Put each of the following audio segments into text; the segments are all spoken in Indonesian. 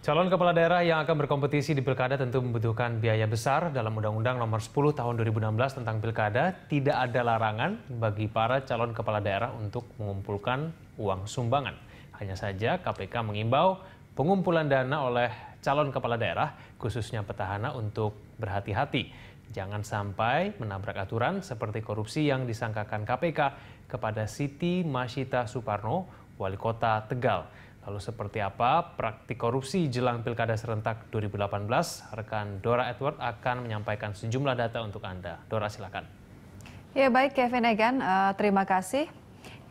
Calon kepala daerah yang akan berkompetisi di pilkada tentu membutuhkan biaya besar. Dalam Undang-Undang Nomor 10 Tahun 2016 tentang Pilkada, tidak ada larangan bagi para calon kepala daerah untuk mengumpulkan uang sumbangan. Hanya saja KPK mengimbau pengumpulan dana oleh calon kepala daerah, khususnya petahana, untuk berhati-hati. Jangan sampai menabrak aturan seperti korupsi yang disangkakan KPK kepada Siti Masita Suparno, wali kota Tegal. Lalu seperti apa praktik korupsi jelang Pilkada Serentak 2018? Rekan Dora Edward akan menyampaikan sejumlah data untuk Anda. Dora silakan. Ya baik Kevin Egan, uh, terima kasih.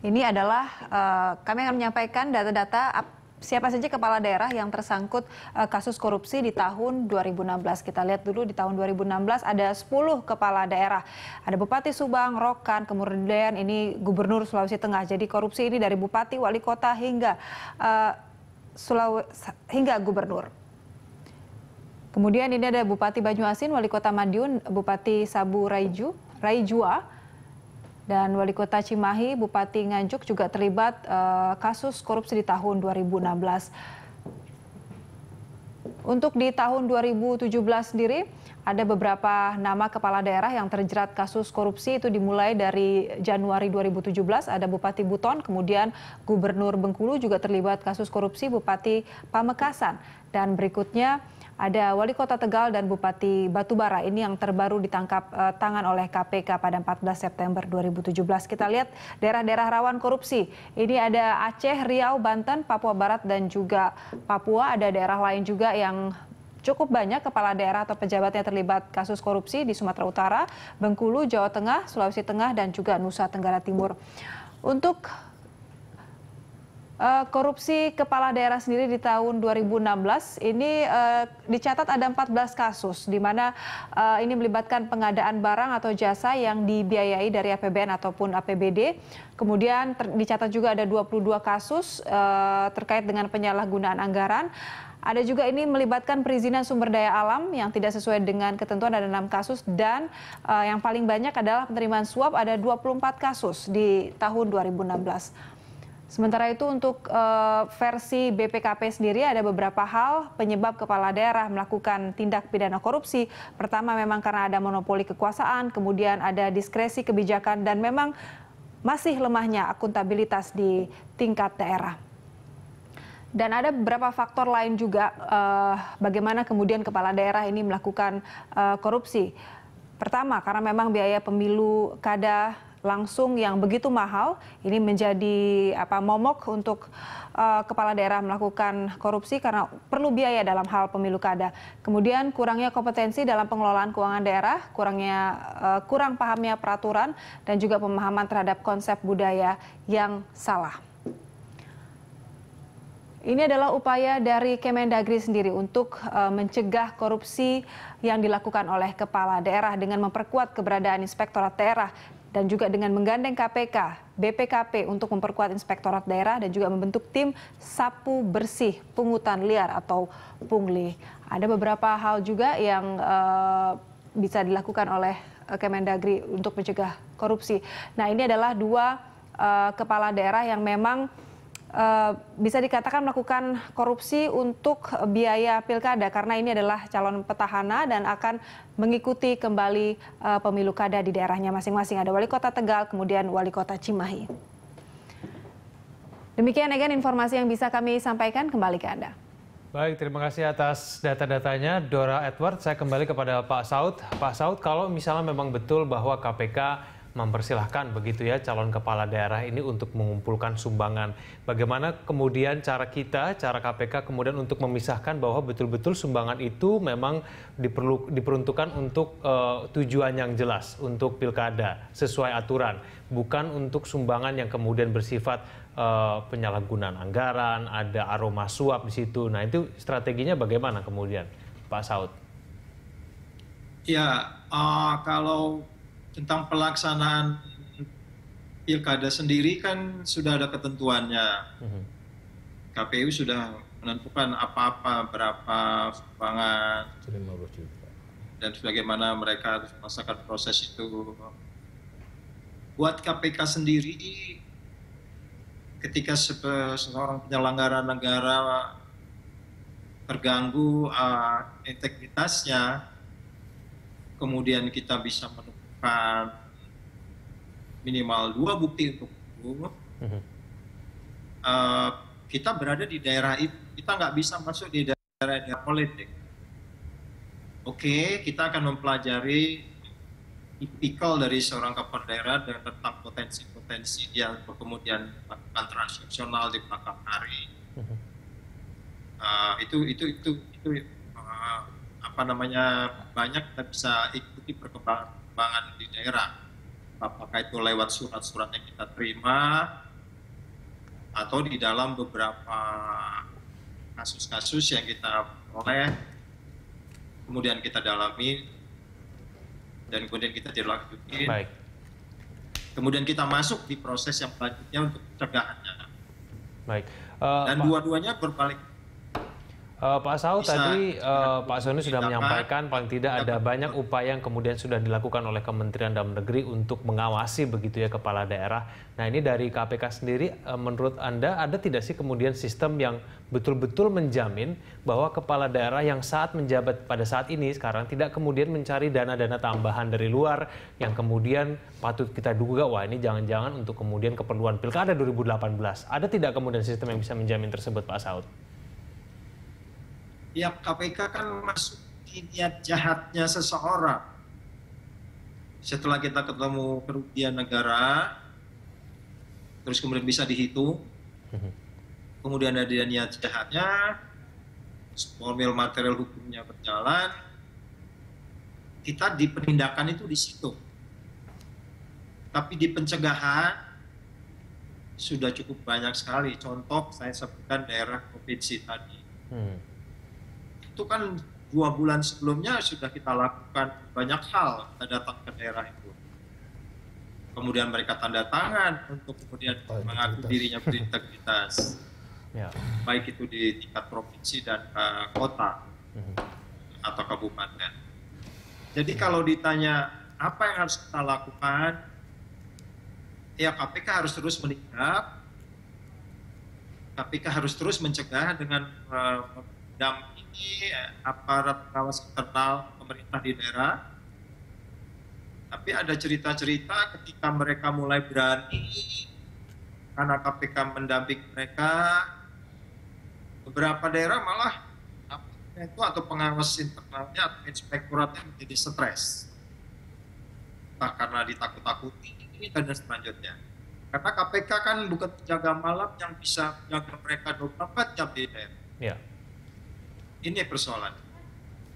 Ini adalah uh, kami akan menyampaikan data-data siapa saja kepala daerah yang tersangkut uh, kasus korupsi di tahun 2016. Kita lihat dulu di tahun 2016 ada 10 kepala daerah. Ada Bupati Subang, Rokan, kemudian ini Gubernur Sulawesi Tengah. Jadi korupsi ini dari bupati, wali kota hingga uh, eh, Sulawesi hingga gubernur. Kemudian ini ada Bupati Banyuasin, Wali Kota Madiun, Bupati Sabu Raiju, Raijua, dan Wali Kota Cimahi, Bupati Nganjuk juga terlibat uh, kasus korupsi di tahun 2016. Untuk di tahun 2017 sendiri, ada beberapa nama kepala daerah yang terjerat kasus korupsi itu dimulai dari Januari 2017 ada Bupati Buton, kemudian Gubernur Bengkulu juga terlibat kasus korupsi Bupati Pamekasan dan berikutnya ada Wali Kota Tegal dan Bupati Batubara ini yang terbaru ditangkap uh, tangan oleh KPK pada 14 September 2017. Kita lihat daerah-daerah rawan korupsi. Ini ada Aceh, Riau, Banten, Papua Barat dan juga Papua. Ada daerah lain juga yang cukup banyak kepala daerah atau pejabat yang terlibat kasus korupsi di Sumatera Utara, Bengkulu, Jawa Tengah, Sulawesi Tengah, dan juga Nusa Tenggara Timur. Untuk uh, korupsi kepala daerah sendiri di tahun 2016 ini uh, dicatat ada 14 kasus di mana uh, ini melibatkan pengadaan barang atau jasa yang dibiayai dari APBN ataupun APBD. Kemudian ter, dicatat juga ada 22 kasus uh, terkait dengan penyalahgunaan anggaran. Ada juga ini melibatkan perizinan sumber daya alam yang tidak sesuai dengan ketentuan ada enam kasus dan uh, yang paling banyak adalah penerimaan suap ada 24 kasus di tahun 2016. Sementara itu untuk uh, versi BPKP sendiri ada beberapa hal penyebab kepala daerah melakukan tindak pidana korupsi. Pertama memang karena ada monopoli kekuasaan, kemudian ada diskresi kebijakan dan memang masih lemahnya akuntabilitas di tingkat daerah. Dan ada beberapa faktor lain juga uh, bagaimana kemudian kepala daerah ini melakukan uh, korupsi. Pertama, karena memang biaya pemilu kada langsung yang begitu mahal ini menjadi apa momok untuk uh, kepala daerah melakukan korupsi karena perlu biaya dalam hal pemilu kada. Kemudian kurangnya kompetensi dalam pengelolaan keuangan daerah, kurangnya uh, kurang pahamnya peraturan dan juga pemahaman terhadap konsep budaya yang salah. Ini adalah upaya dari Kemendagri sendiri untuk uh, mencegah korupsi yang dilakukan oleh kepala daerah dengan memperkuat keberadaan inspektorat daerah dan juga dengan menggandeng KPK, BPKP untuk memperkuat inspektorat daerah dan juga membentuk tim sapu bersih pungutan liar atau pungli. Ada beberapa hal juga yang uh, bisa dilakukan oleh eh, Kemendagri untuk mencegah korupsi. Nah, ini adalah dua uh, kepala daerah yang memang uh, bisa dikatakan melakukan korupsi untuk biaya pilkada karena ini adalah calon petahana dan akan mengikuti kembali uh, pemilu kada di daerahnya masing-masing. Ada wali kota Tegal, kemudian wali kota Cimahi. Demikian Egan informasi yang bisa kami sampaikan kembali ke Anda. Baik, terima kasih atas data-datanya Dora Edward. Saya kembali kepada Pak Saud. Pak Saud, kalau misalnya memang betul bahwa KPK mempersilahkan begitu ya calon kepala daerah ini untuk mengumpulkan sumbangan. Bagaimana kemudian cara kita, cara KPK kemudian untuk memisahkan bahwa betul-betul sumbangan itu memang diperlu, diperuntukkan untuk uh, tujuan yang jelas untuk pilkada sesuai aturan, bukan untuk sumbangan yang kemudian bersifat uh, penyalahgunaan anggaran, ada aroma suap di situ. Nah itu strateginya bagaimana kemudian, Pak Saud? Ya, uh, kalau tentang pelaksanaan pilkada sendiri kan sudah ada ketentuannya. Mhm. KPU sudah menentukan apa-apa berapa sumbangan dan bagaimana mereka harus merasakan proses itu. Buat KPK sendiri ketika seorang penyelenggara negara terganggu uh, integritasnya, kemudian kita bisa menunggu minimal dua bukti untuk itu. Uh, mhm. eh, kita berada di daerah itu, kita nggak bisa masuk di daerah-daerah politik. Oke, okay, kita akan mempelajari tipikal dari seorang kepala daerah dan tentang potensi-potensi dia kemudian melakukan transaksional di belakang hari. Uh, itu itu itu itu uh, apa namanya banyak kita bisa ikuti perkembangan perkembangan di daerah. Apakah itu lewat surat-surat yang kita terima atau di dalam beberapa kasus-kasus yang kita oleh kemudian kita dalami dan kemudian kita dilanjutin. Baik. Kemudian kita masuk di proses yang selanjutnya untuk pencegahannya. Baik. Uh, dan dua-duanya berbalik Uh, Pak saud bisa, tadi uh, Pak Soni sudah dapat, menyampaikan paling tidak ada banyak upaya yang kemudian sudah dilakukan oleh Kementerian Dalam Negeri untuk mengawasi begitu ya kepala daerah. Nah ini dari KPK sendiri uh, menurut Anda ada tidak sih kemudian sistem yang betul-betul menjamin bahwa kepala daerah yang saat menjabat pada saat ini sekarang tidak kemudian mencari dana-dana tambahan dari luar yang kemudian patut kita duga wah ini jangan-jangan untuk kemudian keperluan pilkada 2018. Ada tidak kemudian sistem yang bisa menjamin tersebut Pak Saud? pihak KPK kan masuk di niat jahatnya seseorang. Setelah kita ketemu kerugian negara, terus kemudian bisa dihitung, mhm. kemudian ada niat jahatnya, formil material hukumnya berjalan, kita di penindakan itu di situ. Tapi di pencegahan sudah cukup banyak sekali. Contoh saya sebutkan daerah provinsi tadi. Hmm itu kan dua bulan sebelumnya sudah kita lakukan banyak hal. Kita datang ke daerah itu. Kemudian mereka tanda tangan untuk kemudian oh, mengaku dirinya berintegritas. Ya. Baik itu di tingkat provinsi dan uh, kota mhm. atau kabupaten. Jadi ya. kalau ditanya apa yang harus kita lakukan, ya KPK harus terus menindak, KPK harus terus mencegah dengan uh, ini iya, aparat pengawas internal pemerintah di daerah. Tapi ada cerita-cerita ketika mereka mulai berani karena KPK mendamping mereka, beberapa daerah malah itu atau pengawas internalnya atau inspektoratnya menjadi stres. Entah karena ditakut-takuti ini dan selanjutnya. Karena KPK kan bukan penjaga malam yang bisa jaga mereka 24 jam di daerah. Yeah ini persoalan.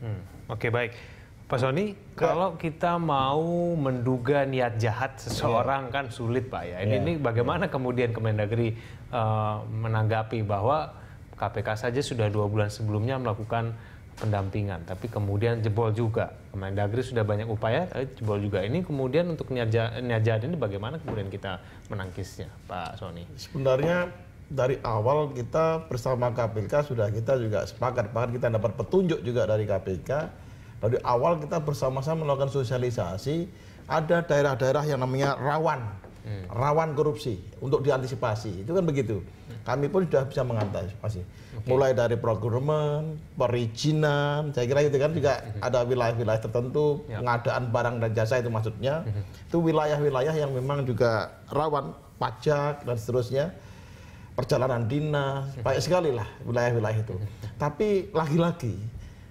Hmm. Oke, okay, baik. Pak Soni, kalau kita mau menduga niat jahat seseorang ya. kan sulit Pak ya. Ini, ya. ini bagaimana ya. kemudian Kemendagri uh, menanggapi bahwa KPK saja sudah dua bulan sebelumnya melakukan pendampingan, tapi kemudian jebol juga. Kemendagri sudah banyak upaya, tapi jebol juga. Ini kemudian untuk niat jahat, niat jahat ini bagaimana kemudian kita menangkisnya Pak Soni? Sebenarnya dari awal kita bersama KPK sudah kita juga sepakat bahkan kita dapat petunjuk juga dari KPK dari awal kita bersama-sama melakukan sosialisasi ada daerah-daerah yang namanya rawan hmm. rawan korupsi untuk diantisipasi itu kan begitu kami pun sudah bisa mengantisipasi okay. mulai dari procurement perizinan saya kira itu kan juga ada wilayah-wilayah tertentu yep. Ya. pengadaan barang dan jasa itu maksudnya hmm. itu wilayah-wilayah yang memang juga rawan pajak dan seterusnya perjalanan dinas, banyak sekali lah wilayah-wilayah itu. Tapi lagi-lagi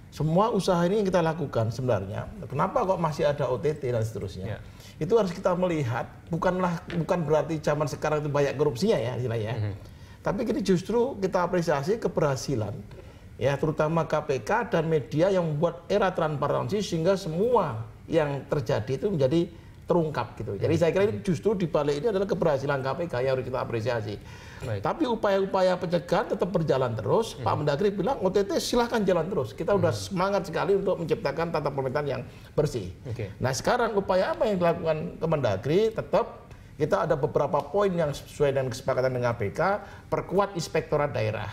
semua usaha ini yang kita lakukan sebenarnya, kenapa kok masih ada OTT dan seterusnya? Yeah. Itu harus kita melihat, bukanlah bukan berarti zaman sekarang itu banyak korupsinya ya ya. Mm Tapi ini justru kita apresiasi keberhasilan ya terutama KPK dan media yang membuat era transparansi sehingga semua yang terjadi itu menjadi terungkap gitu. Jadi hmm. saya kira ini justru dibalik ini adalah keberhasilan KPK yang harus kita apresiasi. Baik. Tapi upaya-upaya pencegahan tetap berjalan terus. Hmm. Pak Mendagri bilang OTT silahkan jalan terus. Kita hmm. semangat sekali untuk menciptakan tata pemerintahan yang bersih. Okay. Nah sekarang upaya apa yang dilakukan Kemendagri tetap kita ada beberapa poin yang sesuai dengan kesepakatan dengan KPK perkuat inspektorat daerah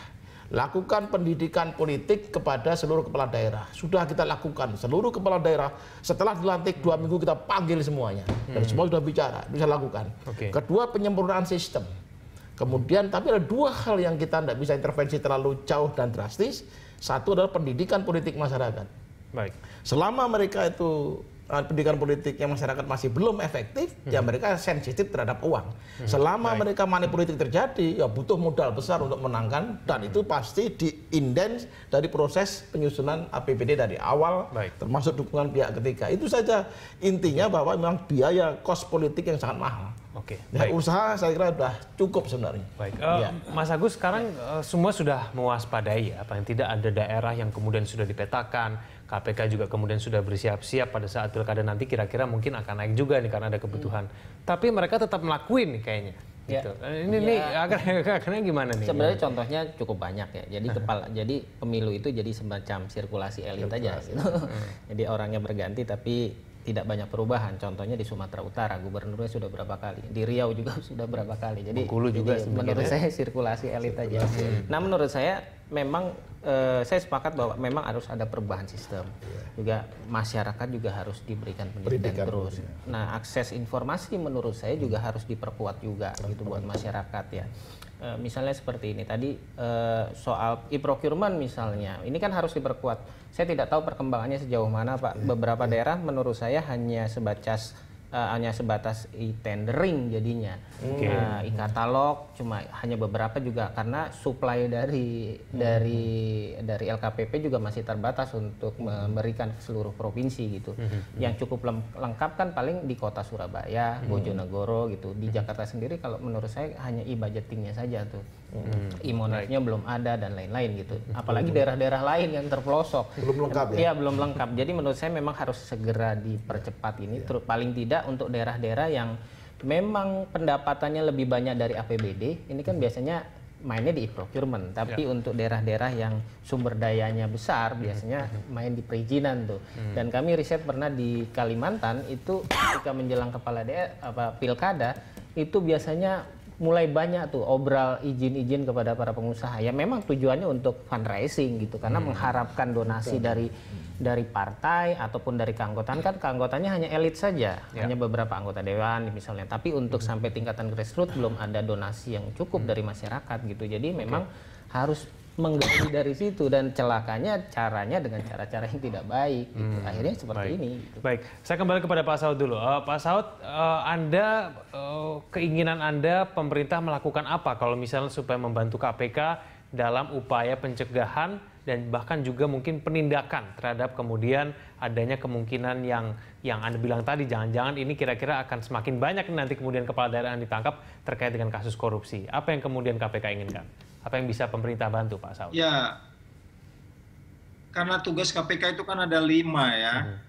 lakukan pendidikan politik kepada seluruh kepala daerah. Sudah kita lakukan seluruh kepala daerah. Setelah dilantik dua minggu kita panggil semuanya dan hmm. semua sudah bicara bisa lakukan. Okay. Kedua penyempurnaan sistem. Kemudian tapi ada dua hal yang kita tidak bisa intervensi terlalu jauh dan drastis. Satu adalah pendidikan politik masyarakat. Baik. Selama mereka itu uh, pendidikan yang masyarakat masih belum efektif, ya hmm. ya mereka sensitif terhadap uang. Hmm. Selama Baik. mereka money politik terjadi, ya butuh modal besar untuk menangkan dan hmm. itu pasti diindens dari proses penyusunan APBD dari awal, Baik. termasuk dukungan pihak ketiga. Itu saja intinya bahwa memang biaya kos politik yang sangat mahal. Oke. Okay, usaha saya kira sudah cukup sebenarnya. Baik. Uh, ya. Mas Agus sekarang uh, semua sudah mewaspadai ya, paling tidak ada daerah yang kemudian sudah dipetakan, KPK juga kemudian sudah bersiap-siap pada saat pilkada nanti kira-kira mungkin akan naik juga nih karena ada kebutuhan. Hmm. Tapi mereka tetap melakukan, kayaknya. Ya. Gitu. Eh, ini ya. nih akhirnya gimana nih? Sebenarnya ya? contohnya cukup banyak ya. Jadi kepala jadi pemilu itu jadi semacam sirkulasi elit Sirkulasi. aja gitu. Hmm. jadi orangnya berganti tapi tidak banyak perubahan. Contohnya di Sumatera Utara, gubernurnya sudah berapa kali, di Riau juga sudah berapa kali. Jadi, Bukulu juga jadi menurut saya sirkulasi elit aja. Namun Nah, menurut saya memang eh, saya sepakat bahwa memang harus ada perubahan sistem. Iya. Juga masyarakat juga harus diberikan pendidikan, terus. Nah, akses informasi menurut saya juga harus diperkuat juga gitu buat masyarakat ya. Eh, misalnya seperti ini tadi eh, soal e-procurement misalnya, ini kan harus diperkuat. Saya tidak tahu perkembangannya sejauh mana Pak. Iya, Beberapa iya. daerah menurut saya hanya sebatas uh, hanya sebatas e-tendering jadinya. Okay. Uh, e-katalog cuma hanya beberapa juga karena supply dari hmm. dari dari LKPP juga masih terbatas untuk hmm. memberikan seluruh provinsi gitu. Hmm. hmm, hmm. Yang cukup lengkap kan paling di kota Surabaya, hmm. Bojonegoro gitu. Di Jakarta sendiri kalau menurut saya hanya e-budgetingnya saja tuh hmm. belum ada dan lain-lain gitu. Mm-hmm. Apalagi daerah-daerah lain yang terpelosok. Belum lengkap ya? Iya, belum lengkap. Jadi menurut saya memang harus segera dipercepat ini, Ya. paling tidak untuk daerah-daerah yang memang pendapatannya lebih banyak dari APBD. Ini kan mm-hmm. biasanya mainnya di e-procurement, tapi ya. untuk daerah-daerah yang sumber dayanya besar mm-hmm. biasanya main di perizinan tuh. Hmm. Dan kami riset pernah di Kalimantan itu ketika menjelang kepala daerah apa pilkada itu biasanya mulai banyak tuh obral izin-izin kepada para pengusaha. Ya memang tujuannya untuk fundraising gitu karena hmm. mengharapkan donasi Betul. dari hmm. dari partai ataupun dari keanggotaan kan keanggotanya hanya elit saja, ya. hanya beberapa anggota dewan misalnya. Tapi untuk hmm. sampai tingkatan grassroots belum ada donasi yang cukup hmm. dari masyarakat gitu. Jadi memang okay. harus menggali dari situ dan celakanya caranya dengan cara-cara yang tidak baik gitu. hmm. akhirnya seperti baik. ini gitu. baik saya kembali kepada Pak Saud dulu uh, Pak Saud uh, anda uh, keinginan anda pemerintah melakukan apa kalau misalnya supaya membantu KPK dalam upaya pencegahan dan bahkan juga mungkin penindakan terhadap kemudian adanya kemungkinan yang yang Anda bilang tadi jangan-jangan ini kira-kira akan semakin banyak nanti kemudian kepala daerah yang ditangkap terkait dengan kasus korupsi. Apa yang kemudian KPK inginkan? Apa yang bisa pemerintah bantu Pak Saud? Ya, karena tugas KPK itu kan ada lima ya. Hmm.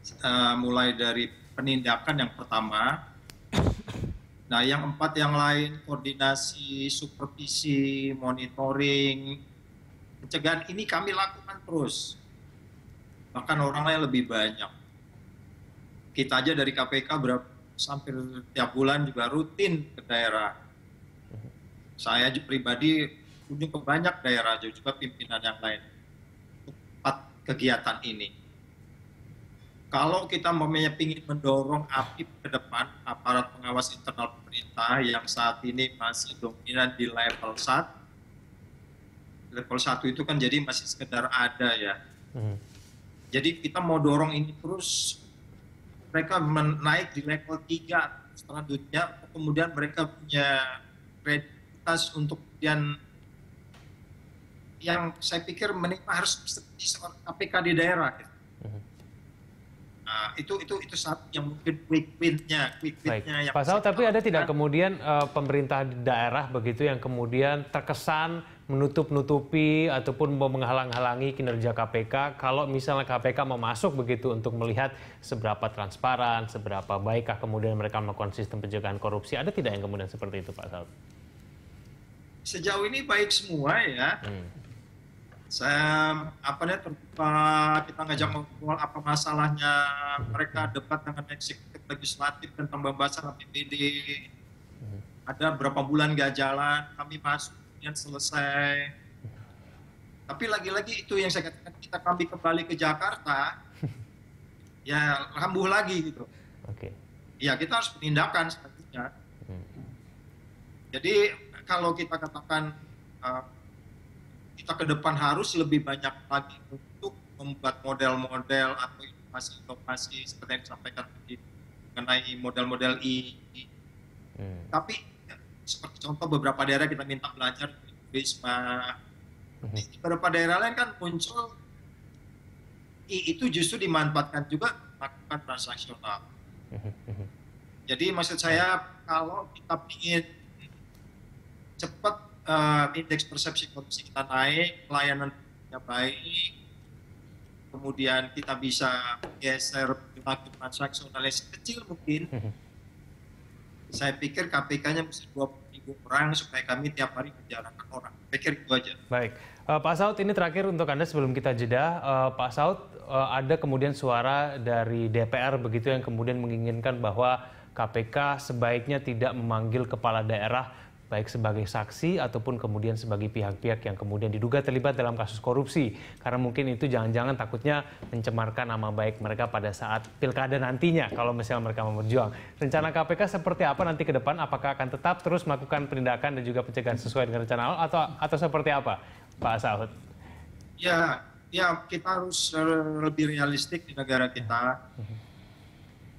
Uh, mulai dari penindakan yang pertama, Nah, yang empat yang lain koordinasi, supervisi, monitoring, pencegahan ini kami lakukan terus. Bahkan orang lain lebih banyak. Kita aja dari KPK berapa, sampai tiap bulan juga rutin ke daerah saya pribadi kunjung ke banyak daerah juga pimpinan yang lain tempat kegiatan ini. Kalau kita memang ingin mendorong api ke depan aparat pengawas internal pemerintah yang saat ini masih dominan di level 1, level 1 itu kan jadi masih sekedar ada ya. Hmm. Jadi kita mau dorong ini terus mereka menaik di level 3 selanjutnya kemudian mereka punya kredit aktivitas untuk yang yang saya pikir menikmati harus seperti seorang KPK di daerah. Gitu. Nah, itu itu itu saat yang mungkin quick win-nya, quick win-nya yang Pak Saud, tapi ada tidak kemudian uh, pemerintah daerah begitu yang kemudian terkesan menutup-nutupi ataupun menghalang-halangi kinerja KPK kalau misalnya KPK mau masuk begitu untuk melihat seberapa transparan, seberapa baikkah kemudian mereka melakukan sistem pencegahan korupsi. Ada tidak yang kemudian seperti itu, Pak Saud? sejauh ini baik semua ya. Hmm. Saya apa nih tempat kita ngajak ngobrol apa masalahnya mereka debat dengan eksekutif legislatif tentang pembahasan APBD. Hmm. Ada berapa bulan gak jalan, kami masuk kemudian selesai. Tapi lagi-lagi itu yang saya katakan kita kami kembali ke Jakarta, ya lambung lagi gitu. Oke. Okay. Ya kita harus penindakan sepertinya. Hmm. Jadi kalau kita katakan uh, kita ke depan harus lebih banyak lagi untuk membuat model-model atau inovasi-inovasi seperti yang disampaikan tadi mengenai model-model I. Hmm. Tapi seperti contoh beberapa daerah kita minta belajar Bisma. Hmm. Beberapa daerah lain kan muncul I itu justru dimanfaatkan juga melakukan transaksional. Hmm. Jadi maksud saya kalau kita ingin cepat uh, indeks persepsi korupsi kita naik, pelayanan kita baik, kemudian kita bisa geser pelaku transaksional yang kecil mungkin. Hmm. Saya pikir KPK-nya mesti 20 ribu orang supaya kami tiap hari menjalankan orang. Pikir itu aja. Baik. Eh, Pak Saud, ini terakhir untuk Anda sebelum kita jeda. Eh, Pak Saud, ada kemudian suara dari DPR begitu yang kemudian menginginkan bahwa KPK sebaiknya tidak memanggil kepala daerah baik sebagai saksi ataupun kemudian sebagai pihak-pihak yang kemudian diduga terlibat dalam kasus korupsi karena mungkin itu jangan-jangan takutnya mencemarkan nama baik mereka pada saat pilkada nantinya kalau misalnya mereka mau berjuang. Rencana KPK seperti apa nanti ke depan? Apakah akan tetap terus melakukan penindakan dan juga pencegahan sesuai dengan rencana awal atau atau seperti apa, Pak Saud? Ya, ya kita harus eh, lebih realistik di negara kita. Mhm.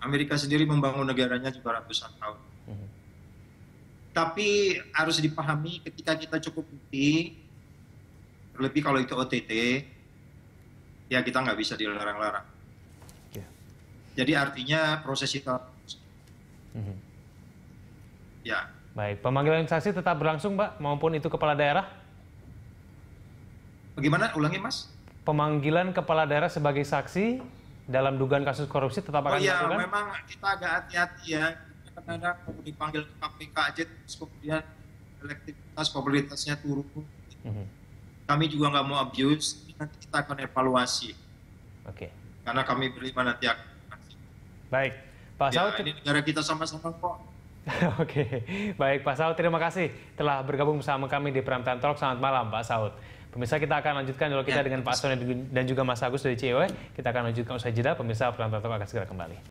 Amerika sendiri membangun negaranya juga ratusan tahun tapi harus dipahami ketika kita cukup bukti, terlebih kalau itu OTT, ya kita nggak bisa dilarang-larang. Yeah. Jadi artinya proses itu. Mm -hmm. Ya. Baik, pemanggilan saksi tetap berlangsung, Mbak, maupun itu kepala daerah? Bagaimana? Ulangi, Mas. Pemanggilan kepala daerah sebagai saksi dalam dugaan kasus korupsi tetap akan oh, iya, dilakukan? Oh iya, memang kita agak hati-hati ya kadang-kadang mau dipanggil ke KPK aja terus kemudian elektivitas popularitasnya turun. Mm -hmm. Kami juga nggak mau abuse, nanti kita akan evaluasi. Oke. Okay. Karena kami berlima nanti akan. Baik, Pak ya, Saud. Ini negara kita sama-sama kok. Oke, okay. baik Pak Saud, terima kasih telah bergabung bersama kami di Primetime Talk. Selamat malam Pak Saud. Pemirsa kita akan lanjutkan dialog kita ya, dengan Pak Sony dan juga Mas Agus dari CEW. Kita akan lanjutkan usai jeda. Pemirsa Primetime Talk akan segera kembali.